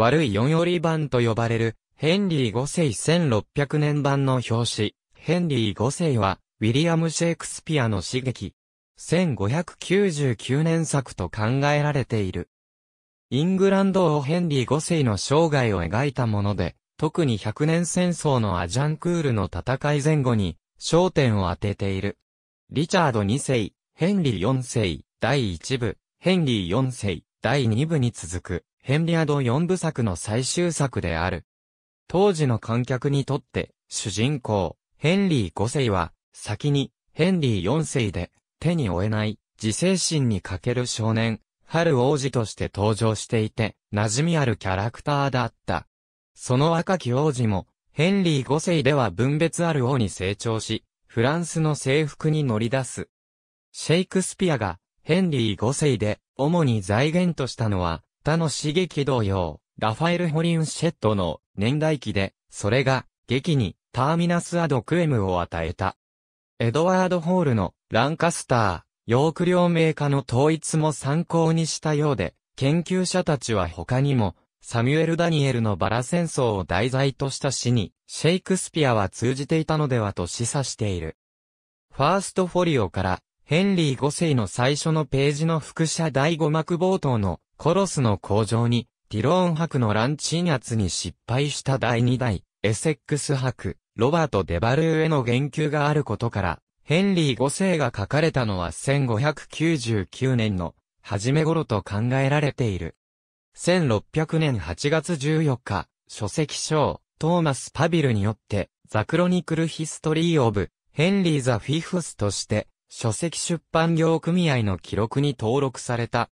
悪い四折り版と呼ばれる、ヘンリー5世1600年版の表紙、ヘンリー5世は、ウィリアム・シェイクスピアの刺激。1599年作と考えられている。イングランド王ヘンリー5世の生涯を描いたもので、特に100年戦争のアジャンクールの戦い前後に焦点を当てている。リチャード2世、ヘンリー4世、第1部、ヘンリー4世、第2部に続く。ヘンリアド4部作の最終作である。当時の観客にとって、主人公、ヘンリー5世は、先に、ヘンリー4世で、手に負えない、自制心に欠ける少年、春王子として登場していて、馴染みあるキャラクターだった。その若き王子も、ヘンリー5世では分別ある王に成長し、フランスの征服に乗り出す。シェイクスピアが、ヘンリー5世で、主に財源としたのは、他の刺激同様、ラファエル・ホリンシェットの年代記で、それが、劇に、ターミナス・アド・クエムを与えた。エドワード・ホールの、ランカスター、ヨーク両名家の統一も参考にしたようで、研究者たちは他にも、サミュエル・ダニエルのバラ戦争を題材とした詩に、シェイクスピアは通じていたのではと示唆している。ファーストフォリオからヘンリー5世の最初のページの副写第5幕冒頭のコロスの工場に、ティローン博のラ乱鎮圧に失敗した第2代、エセックス博ロバート・デバルーへの言及があることから、ヘンリー5世が書かれたのは1599年の初め頃と考えられている。1600年8月14日、書籍賞、トーマス・パビルによって、ザクロニクル・ヒストリー・オブ、ヘンリー・ザ・フィフスとして、書籍出版業組合の記録に登録された。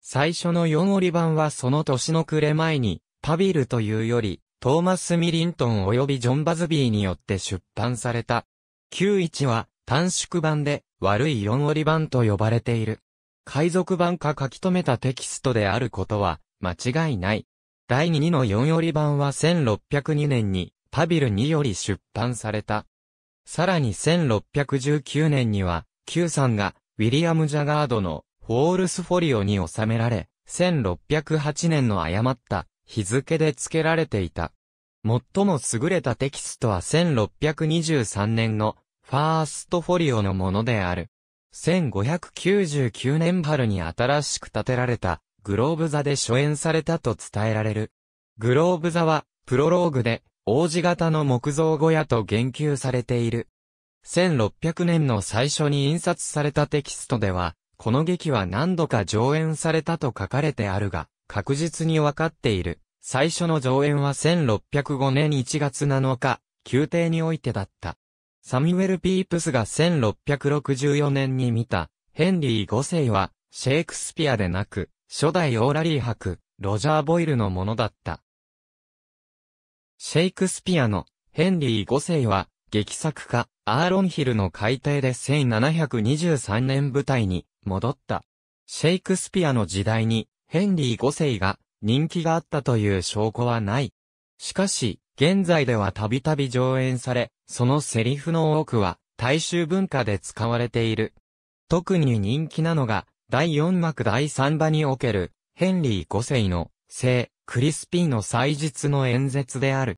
最初の4折版はその年の暮れ前に、パビルというより、トーマス・ミリントン及びジョン・バズビーによって出版された。91は短縮版で悪い4折版と呼ばれている。海賊版か書き留めたテキストであることは間違いない。第2の4折版は1602年にパビル2より出版された。さらに1619年には Q さんが、ウィリアム・ジャガードの、フォールスフォリオに収められ、1608年の誤った日付で付けられていた。最も優れたテキストは1623年のファーストフォリオのものである。1599年春に新しく建てられたグローブ座で初演されたと伝えられる。グローブ座はプロローグで王子型の木造小屋と言及されている。1600年の最初に印刷されたテキストでは、この劇は何度か上演されたと書かれてあるが、確実にわかっている。最初の上演は1605年1月7日、宮廷においてだった。サミュエル・ピープスが1664年に見た、ヘンリー5世は、シェイクスピアでなく、初代オーラリー博、ロジャー・ボイルのものだった。シェイクスピアの、ヘンリー5世は、劇作家、アーロンヒルの改定で1723年舞台に戻った。シェイクスピアの時代にヘンリー5世が人気があったという証拠はない。しかし、現在ではたびたび上演され、そのセリフの多くは大衆文化で使われている。特に人気なのが、第4幕第3場における、ヘンリー5世の、聖、クリスピーの祭日の演説である。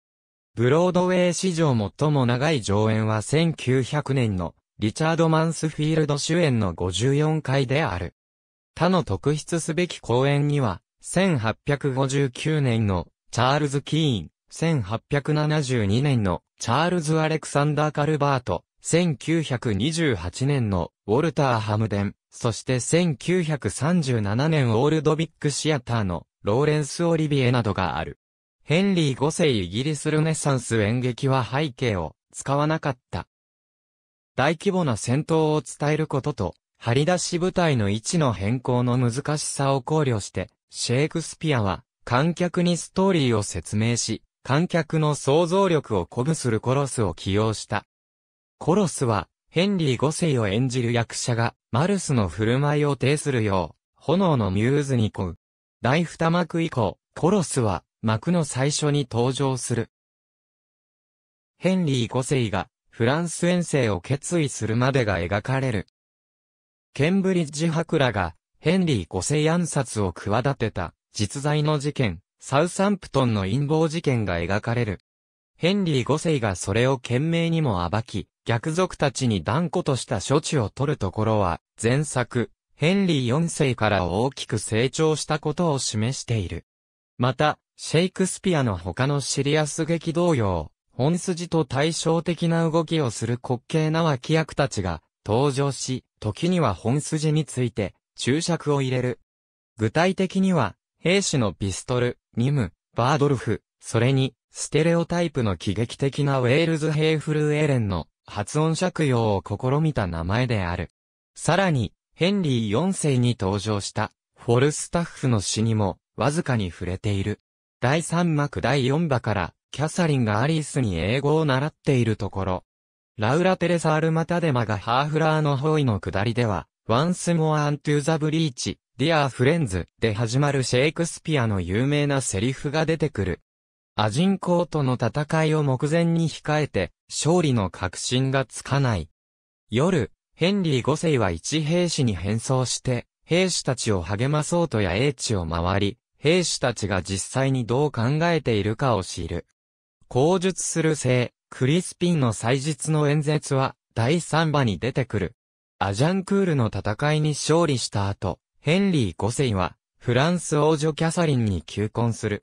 ブロードウェイ史上最も長い上演は1900年のリチャード・マンスフィールド主演の54回である。他の特筆すべき公演には、1859年のチャールズ・キーン、1872年のチャールズ・アレクサンダー・カルバート、1928年のウォルター・ハムデン、そして1937年オールドビッグシアターのローレンス・オリビエなどがある。ヘンリー5世イギリスルネサンス演劇は背景を使わなかった。大規模な戦闘を伝えることと、張り出し舞台の位置の変更の難しさを考慮して、シェイクスピアは観客にストーリーを説明し、観客の想像力を鼓舞するコロスを起用した。コロスは、ヘンリー5世を演じる役者が、マルスの振る舞いを呈するよう、炎のミューズにこう。第二幕以降、コロスは、幕の最初に登場する。ヘンリー5世がフランス遠征を決意するまでが描かれる。ケンブリッジ博らがヘンリー5世暗殺を企てた実在の事件、サウサンプトンの陰謀事件が描かれる。ヘンリー5世がそれを懸命にも暴き、逆賊たちに断固とした処置を取るところは、前作、ヘンリー4世から大きく成長したことを示している。また、シェイクスピアの他のシリアス劇同様、本筋と対照的な動きをする滑稽な脇役たちが登場し、時には本筋について注釈を入れる。具体的には、兵士のピストル、ニム、バードルフ、それに、ステレオタイプの喜劇的なウェールズヘイフルエレンの発音借用を試みた名前である。さらに、ヘンリー4世に登場した、フォルスタッフの詩にも、わずかに触れている。第3幕第4話から、キャサリンがアリースに英語を習っているところ、ラウラ・テレサ・アルマタデマがハーフラーの方位の下りでは、Once More Unto the Breach, Dear Friends で始まるシェイクスピアの有名なセリフが出てくる。アジンコートの戦いを目前に控えて、勝利の確信がつかない。夜、ヘンリー五世は一兵士に変装して、兵士たちを励まそうとや英知を回り、兵士たちが実際にどう考えているかを知る。口述する聖、クリスピンの祭日の演説は、第3話に出てくる。アジャンクールの戦いに勝利した後、ヘンリー5世は、フランス王女キャサリンに求婚する。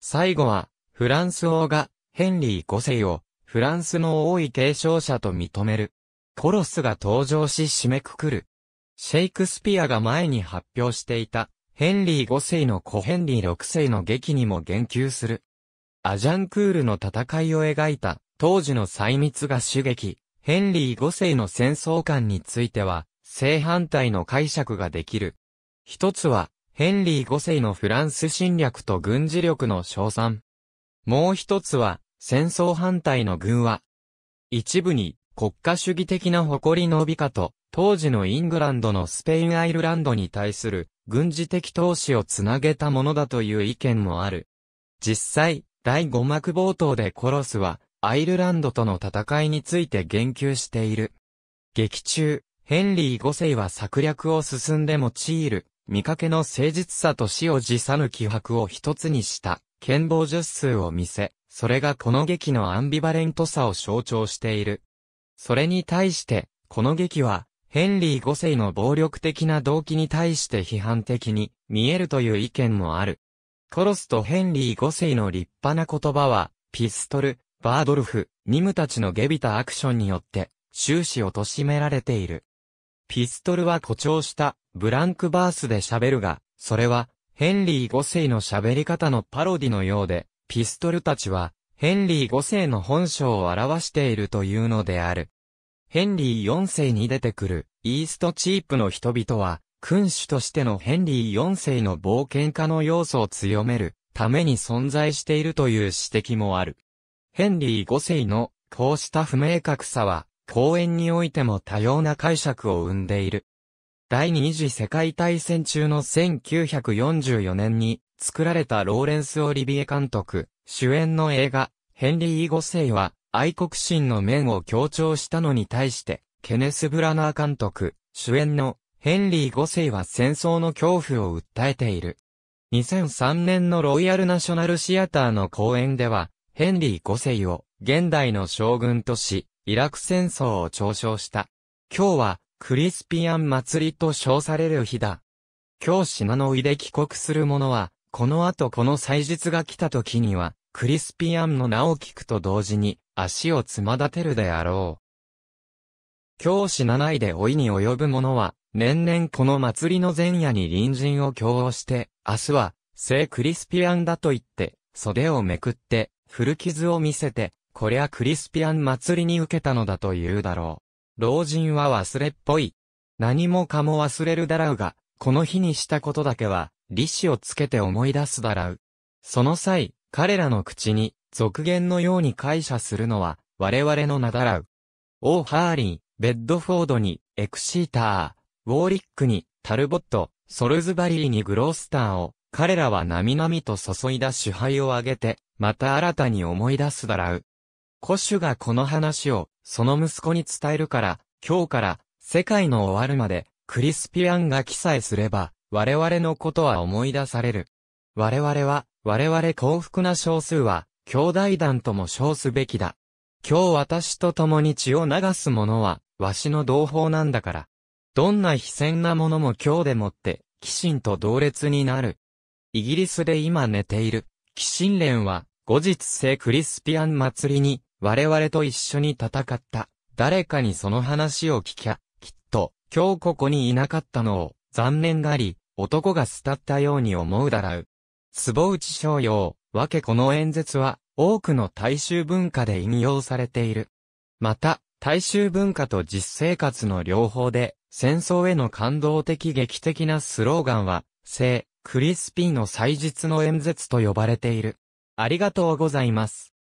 最後は、フランス王が、ヘンリー5世を、フランスの王位継承者と認める。コロスが登場し締めくくる。シェイクスピアが前に発表していた、ヘンリー5世の子ヘンリー6世の劇にも言及する。アジャンクールの戦いを描いた、当時の細密が刺激、ヘンリー5世の戦争観については、正反対の解釈ができる。一つは、ヘンリー5世のフランス侵略と軍事力の称賛。もう一つは、戦争反対の軍は、一部に国家主義的な誇りの美化と、当時のイングランドのスペインアイルランドに対する軍事的投資をつなげたものだという意見もある。実際、第5幕冒頭でコロスは、アイルランドとの戦いについて言及している。劇中、ヘンリー5世は策略を進んで用いる、見かけの誠実さと死を辞さぬ気迫を一つにした、剣謀術数を見せ、それがこの劇のアンビバレントさを象徴している。それに対して、この劇は、ヘンリー5世の暴力的な動機に対して批判的に見えるという意見もある。コロスとヘンリー5世の立派な言葉は、ピストル、バードルフ、ニムたちの下びたアクションによって、終始貶められている。ピストルは誇張したブランクバースで喋るが、それはヘンリー5世の喋り方のパロディのようで、ピストルたちはヘンリー5世の本性を表しているというのである。ヘンリー4世に出てくるイーストチープの人々は、君主としてのヘンリー4世の冒険家の要素を強めるために存在しているという指摘もある。ヘンリー5世のこうした不明確さは、公演においても多様な解釈を生んでいる。第二次世界大戦中の1944年に作られたローレンス・オリビエ監督主演の映画ヘンリー5世は愛国心の面を強調したのに対して、ケネス・ブラナー監督、主演のヘンリー5世は戦争の恐怖を訴えている。2003年のロイヤルナショナルシアターの公演では、ヘンリー5世を現代の将軍とし、イラク戦争を嘲笑した。今日はクリスピアン祭りと称される日だ。今日島の井で帰国する者は、この後この祭日が来た時には、クリスピアンの名を聞くと同時に、足をつまだてるであろう。教師七位で老いに及ぶ者は、年々この祭りの前夜に隣人を供をして、明日は、聖クリスピアンだと言って、袖をめくって、古傷を見せて、こりゃクリスピアン祭りに受けたのだと言うだろう。老人は忘れっぽい。何もかも忘れるだらうが、この日にしたことだけは、利子をつけて思い出すだらう。その際、彼らの口に、俗言のように解釈するのは、我々の名だらう。オー・ハーリー、ベッドフォードに、エクシーター、ウォーリックに、タルボット、ソルズバリーにグロースターを、彼らは並々と注いだ支配を挙げて、また新たに思い出すだらう。古種がこの話を、その息子に伝えるから、今日から、世界の終わるまで、クリスピアンが記載すれば、我々のことは思い出される。我々は、我々幸福な少数は、兄弟団とも称すべきだ。今日私と共に血を流す者は、わしの同胞なんだから。どんな悲惨なものも今日でもって、騎神と同列になる。イギリスで今寝ている、騎神連は、後日聖クリスピアン祭りに、我々と一緒に戦った。誰かにその話を聞きゃ、きっと、今日ここにいなかったのを、残念があり、男が慕ったように思うだらう。坪内商用、わけこの演説は、多くの大衆文化で引用されている。また、大衆文化と実生活の両方で、戦争への感動的劇的なスローガンは、聖、クリスピーの祭日の演説と呼ばれている。ありがとうございます。